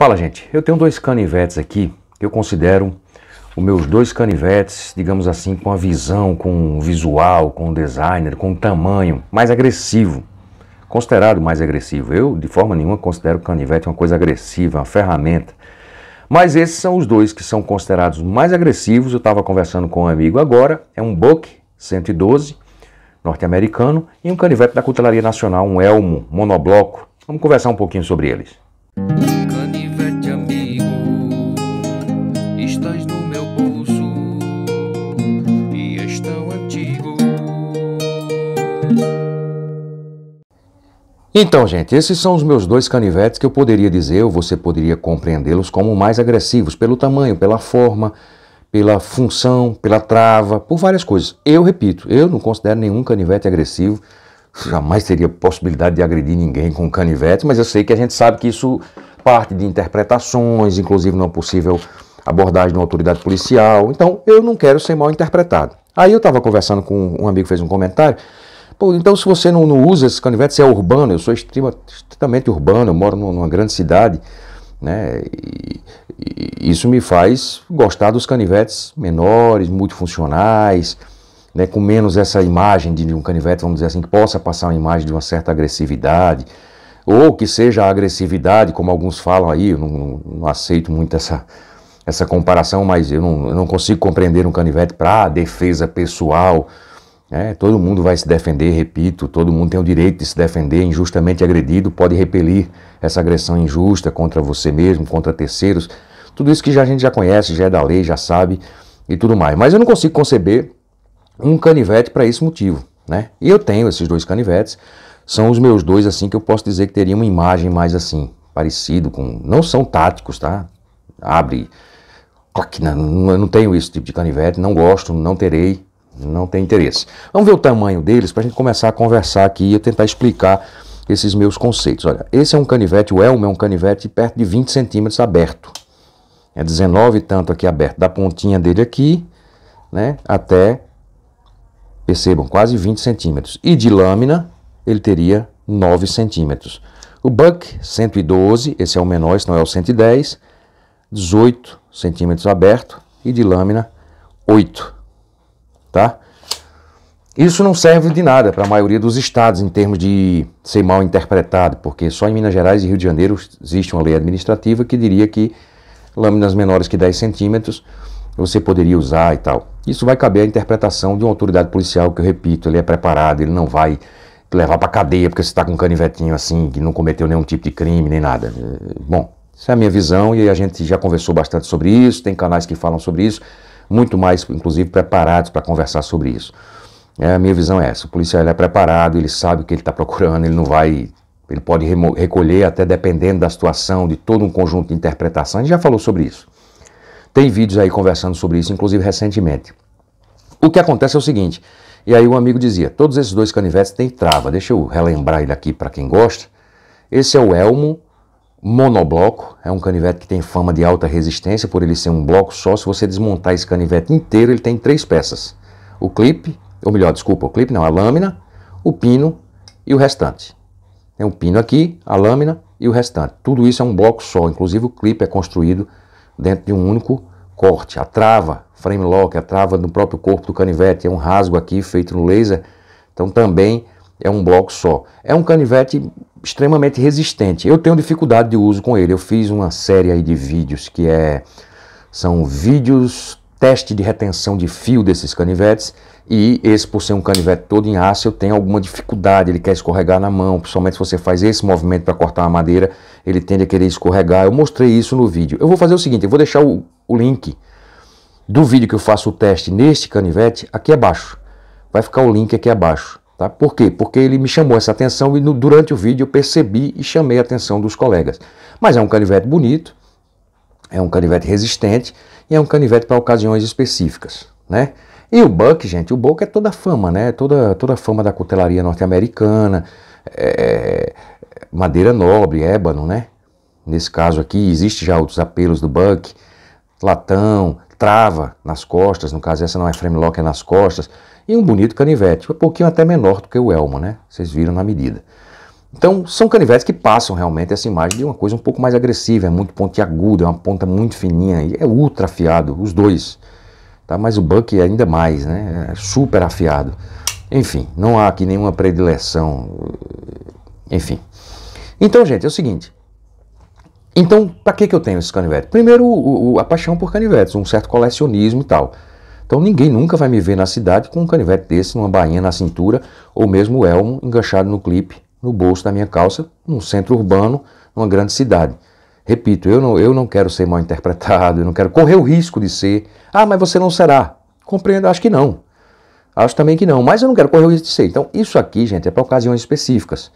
Fala, gente. Eu tenho dois canivetes aqui que eu considero os meus dois canivetes, digamos assim, com a visão, com o visual, com o designer, com o tamanho mais agressivo. Considerado mais agressivo. Eu, de forma nenhuma, considero o canivete uma coisa agressiva, uma ferramenta. Mas esses são os dois que são considerados mais agressivos. Eu estava conversando com um amigo agora. É um Buck 112 norte-americano e um canivete da Cutelaria Nacional, um Elmo monobloco. Vamos conversar um pouquinho sobre eles. Então, gente, esses são os meus dois canivetes que eu poderia dizer, ou você poderia compreendê-los como mais agressivos, pelo tamanho, pela forma, pela função, pela trava, por várias coisas. Eu repito, eu não considero nenhum canivete agressivo, jamais teria possibilidade de agredir ninguém com um canivete, mas eu sei que a gente sabe que isso parte de interpretações, inclusive numa possível abordagem de uma autoridade policial. Então, eu não quero ser mal interpretado. Aí eu estava conversando com um amigo, fez um comentário Pô, então se você não, não usa esse canivete, você é urbano, eu sou extrema, extremamente urbano, eu moro numa grande cidade, né? E, e isso me faz gostar dos canivetes menores, multifuncionais, né? com menos essa imagem de um canivete, vamos dizer assim, que possa passar uma imagem de uma certa agressividade, ou que seja a agressividade, como alguns falam aí, eu não, não, não aceito muito essa, essa comparação, mas eu não, eu não consigo compreender um canivete para defesa pessoal, é, todo mundo vai se defender, repito, todo mundo tem o direito de se defender, injustamente agredido, pode repelir essa agressão injusta contra você mesmo, contra terceiros. Tudo isso que já, a gente já conhece, já é da lei, já sabe e tudo mais. Mas eu não consigo conceber um canivete para esse motivo, né? E eu tenho esses dois canivetes, são os meus dois assim que eu posso dizer que teria uma imagem mais assim, parecido com, não são táticos, tá? Abre clac, não, não tenho esse tipo de canivete, não gosto, não terei, não tem interesse. Vamos ver o tamanho deles para a gente começar a conversar aqui e tentar explicar esses meus conceitos. Olha, esse é um canivete, o elmo é um canivete perto de 20 centímetros aberto. É 19 tanto aqui aberto, da pontinha dele aqui, né, até, percebam, quase 20 centímetros. E de lâmina, ele teria 9 centímetros. O Buck 112, esse é o menor, esse não é o 110, 18 centímetros aberto e de lâmina 8 tá? Isso não serve de nada para a maioria dos estados em termos de ser mal interpretado, porque só em Minas Gerais e Rio de Janeiro existe uma lei administrativa que diria que lâminas menores que 10 centímetros você poderia usar e tal. Isso vai caber à interpretação de uma autoridade policial que, eu repito, ele é preparado, ele não vai te levar para cadeia porque você está com um canivetinho assim, que não cometeu nenhum tipo de crime nem nada. Bom, essa é a minha visão e a gente já conversou bastante sobre isso, tem canais que falam sobre isso muito mais, inclusive, preparados para conversar sobre isso. É, a minha visão é essa: o policial é preparado, ele sabe o que ele está procurando, ele não vai. Ele pode recolher, até dependendo da situação, de todo um conjunto de interpretação. A gente já falou sobre isso. Tem vídeos aí conversando sobre isso, inclusive recentemente. O que acontece é o seguinte: e aí um amigo dizia, todos esses dois canivetes têm trava. Deixa eu relembrar ele aqui para quem gosta. Esse é o elmo monobloco, é um canivete que tem fama de alta resistência por ele ser um bloco só. Se você desmontar esse canivete inteiro, ele tem três peças: o clipe, ou melhor, desculpa, o clipe não, a lâmina, o pino e o restante. Tem um pino aqui, a lâmina e o restante. Tudo isso é um bloco só, inclusive o clipe é construído dentro de um único corte. A trava, frame lock, a trava do próprio corpo do canivete, é um rasgo aqui feito no laser. Então também é um bloco só. É um canivete extremamente resistente. Eu tenho dificuldade de uso com ele. Eu fiz uma série aí de vídeos que é são vídeos teste de retenção de fio desses canivetes e esse por ser um canivete todo em aço eu tenho alguma dificuldade, ele quer escorregar na mão, principalmente se você faz esse movimento para cortar a madeira, ele tende a querer escorregar. Eu mostrei isso no vídeo. Eu vou fazer o seguinte, eu vou deixar o, o link do vídeo que eu faço o teste neste canivete aqui abaixo. Vai ficar o link aqui abaixo. Tá? Por quê? Porque ele me chamou essa atenção e no, durante o vídeo eu percebi e chamei a atenção dos colegas. Mas é um canivete bonito, é um canivete resistente e é um canivete para ocasiões específicas. Né? E o Buck, gente, o Buck é toda a fama, né? toda, toda a fama da cutelaria norte-americana, é, é madeira nobre, ébano, né? Nesse caso aqui, existe já outros apelos do Buck, latão, trava nas costas, no caso essa não é frame lock é nas costas, e um bonito canivete, um pouquinho até menor do que o elmo, né? Vocês viram na medida. Então, são canivetes que passam realmente essa imagem de uma coisa um pouco mais agressiva, é muito pontiaguda, é uma ponta muito fininha, e é ultra afiado, os dois. Tá? Mas o Buck é ainda mais, né? É super afiado. Enfim, não há aqui nenhuma predileção. Enfim. Então, gente, é o seguinte: então, para que, que eu tenho esses canivetes? Primeiro, o, o, a paixão por canivetes, um certo colecionismo e tal. Então, ninguém nunca vai me ver na cidade com um canivete desse, numa bainha na cintura, ou mesmo o elmo enganchado no clipe, no bolso da minha calça, num centro urbano, numa grande cidade. Repito, eu não, eu não quero ser mal interpretado, eu não quero correr o risco de ser. Ah, mas você não será. Compreendo, acho que não. Acho também que não, mas eu não quero correr o risco de ser. Então, isso aqui, gente, é para ocasiões específicas.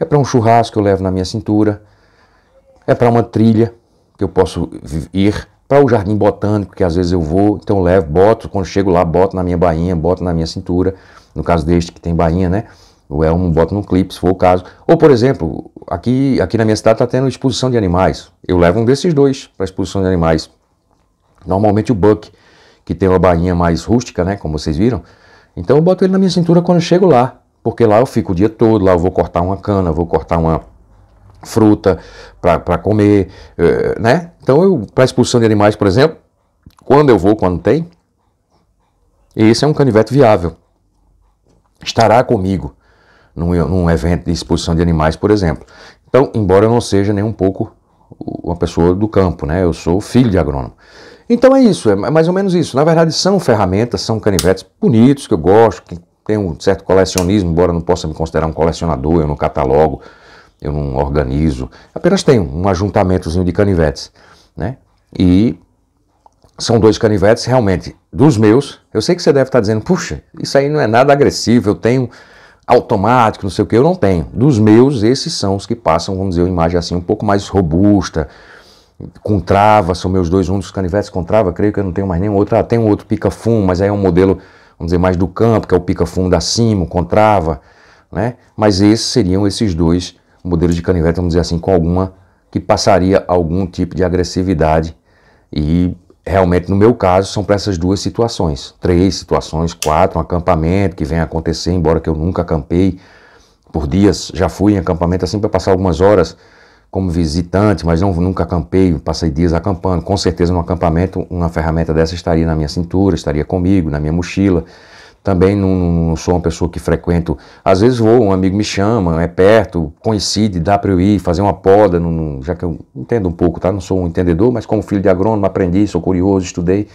É para um churrasco que eu levo na minha cintura é para uma trilha que eu posso ir, para o jardim botânico, que às vezes eu vou, então eu levo, boto, quando chego lá, boto na minha bainha, boto na minha cintura, no caso deste que tem bainha, né? O elmo boto num clipe, se for o caso. Ou, por exemplo, aqui, aqui na minha cidade está tendo exposição de animais. Eu levo um desses dois para exposição de animais. Normalmente o buck, que tem uma bainha mais rústica, né? Como vocês viram. Então eu boto ele na minha cintura quando eu chego lá. Porque lá eu fico o dia todo, lá eu vou cortar uma cana, vou cortar uma, fruta para comer, eh, né? Então, eu para expulsão de animais, por exemplo, quando eu vou, quando tem, esse é um canivete viável. Estará comigo num, num evento de expulsão de animais, por exemplo. Então, embora eu não seja nem um pouco uma pessoa do campo, né? Eu sou filho de agrônomo. Então é isso, é mais ou menos isso. Na verdade, são ferramentas, são canivetes bonitos que eu gosto, que tem um certo colecionismo, embora eu não possa me considerar um colecionador, eu não catalogo eu não organizo, apenas tenho um ajuntamentozinho de canivetes, né? E são dois canivetes realmente dos meus. Eu sei que você deve estar dizendo, puxa, isso aí não é nada agressivo, eu tenho automático, não sei o que, eu não tenho. Dos meus, esses são os que passam, vamos dizer, uma imagem assim um pouco mais robusta, com trava, são meus dois, um dos canivetes com trava, creio que eu não tenho mais nenhum outro. Ah, tem um outro pica-fumo, mas aí é um modelo, vamos dizer, mais do campo, que é o pica-fumo da Cimo, com trava, né? Mas esses seriam esses dois um modelo de canivete, vamos dizer assim, com alguma que passaria algum tipo de agressividade. E realmente, no meu caso, são para essas duas situações: três situações, quatro, um acampamento que vem acontecer, embora que eu nunca acampei por dias, já fui em acampamento assim para passar algumas horas como visitante, mas não, nunca acampei, passei dias acampando. Com certeza, no acampamento, uma ferramenta dessa estaria na minha cintura, estaria comigo, na minha mochila também não, não, sou uma pessoa que frequento. Às vezes vou, um amigo me chama, é perto, coincide, dá para eu ir fazer uma poda, já que eu entendo um pouco, tá? Não sou um entendedor, mas como filho de agrônomo, aprendi, sou curioso, estudei.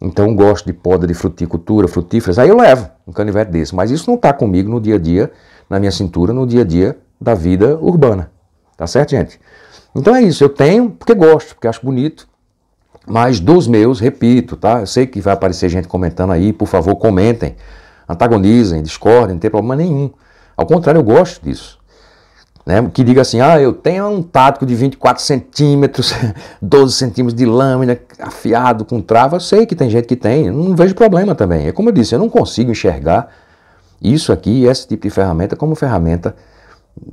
Então gosto de poda de fruticultura, frutíferas. Aí eu levo um canivete desse, mas isso não está comigo no dia a dia, na minha cintura, no dia a dia da vida urbana. Tá certo, gente? Então é isso, eu tenho porque gosto, porque acho bonito, mas dos meus, repito, tá? Eu sei que vai aparecer gente comentando aí, por favor, comentem, antagonizem, discordem, não tem problema nenhum. Ao contrário, eu gosto disso. Né? Que diga assim, ah, eu tenho um tático de 24 centímetros, 12 centímetros de lâmina, afiado com trava. Eu sei que tem gente que tem, não vejo problema também. É como eu disse, eu não consigo enxergar isso aqui, esse tipo de ferramenta, como ferramenta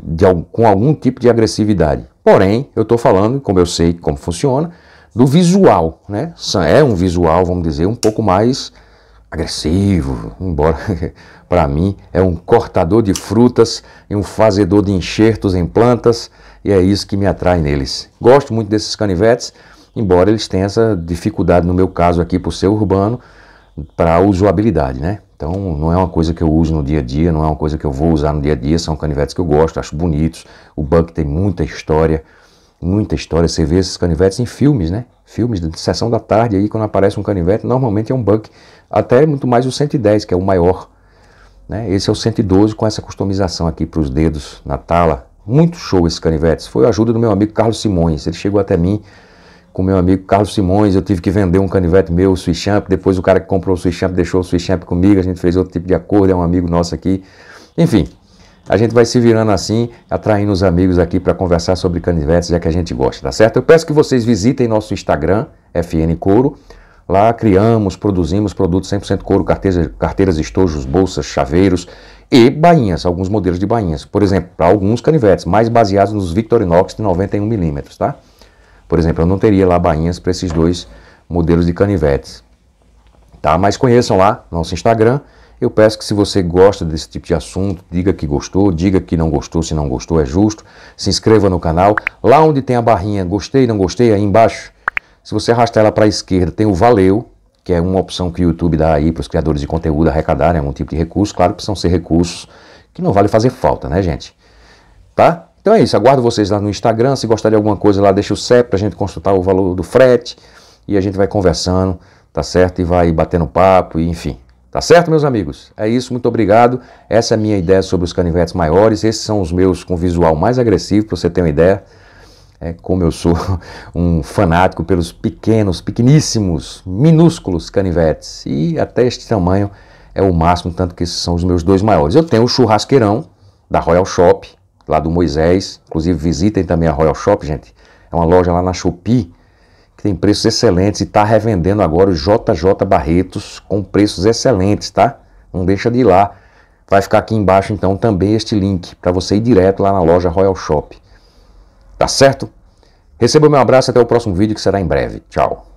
de, com algum tipo de agressividade. Porém, eu estou falando, como eu sei como funciona, do visual, né? É um visual, vamos dizer, um pouco mais agressivo, embora para mim é um cortador de frutas e um fazedor de enxertos em plantas, e é isso que me atrai neles. Gosto muito desses canivetes, embora eles tenham essa dificuldade no meu caso aqui por ser urbano para usabilidade, né? Então não é uma coisa que eu uso no dia a dia, não é uma coisa que eu vou usar no dia a dia, são canivetes que eu gosto, acho bonitos. O Buck tem muita história. Muita história, você vê esses canivetes em filmes, né? Filmes de sessão da tarde, aí quando aparece um canivete, normalmente é um buck. Até muito mais o 110, que é o maior. Né? Esse é o 112 com essa customização aqui para os dedos na tala. Muito show esses canivetes. Foi a ajuda do meu amigo Carlos Simões. Ele chegou até mim com meu amigo Carlos Simões, eu tive que vender um canivete meu, o Champ depois o cara que comprou o Champ deixou o Champ comigo, a gente fez outro tipo de acordo, é um amigo nosso aqui. Enfim, a gente vai se virando assim, atraindo os amigos aqui para conversar sobre canivetes, já que a gente gosta, tá certo? Eu peço que vocês visitem nosso Instagram, FN Couro. Lá criamos, produzimos produtos 100% couro, carteiras, carteiras, estojos, bolsas, chaveiros e bainhas, alguns modelos de bainhas. Por exemplo, para alguns canivetes, mais baseados nos Victorinox de 91mm, tá? Por exemplo, eu não teria lá bainhas para esses dois modelos de canivetes, tá? Mas conheçam lá nosso Instagram, eu peço que se você gosta desse tipo de assunto, diga que gostou, diga que não gostou, se não gostou é justo. Se inscreva no canal, lá onde tem a barrinha gostei, não gostei, aí embaixo. Se você arrastar ela para a esquerda, tem o valeu, que é uma opção que o YouTube dá aí para os criadores de conteúdo arrecadarem algum né, tipo de recurso. Claro que precisam ser recursos que não vale fazer falta, né, gente? Tá? Então é isso, aguardo vocês lá no Instagram. Se gostar de alguma coisa lá, deixa o CEP para a gente consultar o valor do frete e a gente vai conversando, tá certo? E vai batendo papo, e enfim. Tá certo, meus amigos? É isso, muito obrigado. Essa é a minha ideia sobre os canivetes maiores. Esses são os meus com visual mais agressivo, para você ter uma ideia. É como eu sou um fanático pelos pequenos, pequeníssimos, minúsculos canivetes. E até este tamanho é o máximo, tanto que esses são os meus dois maiores. Eu tenho o churrasqueirão da Royal Shop, lá do Moisés. Inclusive, visitem também a Royal Shop, gente. É uma loja lá na Shopee que tem preços excelentes e está revendendo agora o JJ Barretos com preços excelentes, tá? Não deixa de ir lá. Vai ficar aqui embaixo então também este link para você ir direto lá na loja Royal Shop. Tá certo? Receba o meu abraço até o próximo vídeo que será em breve. Tchau.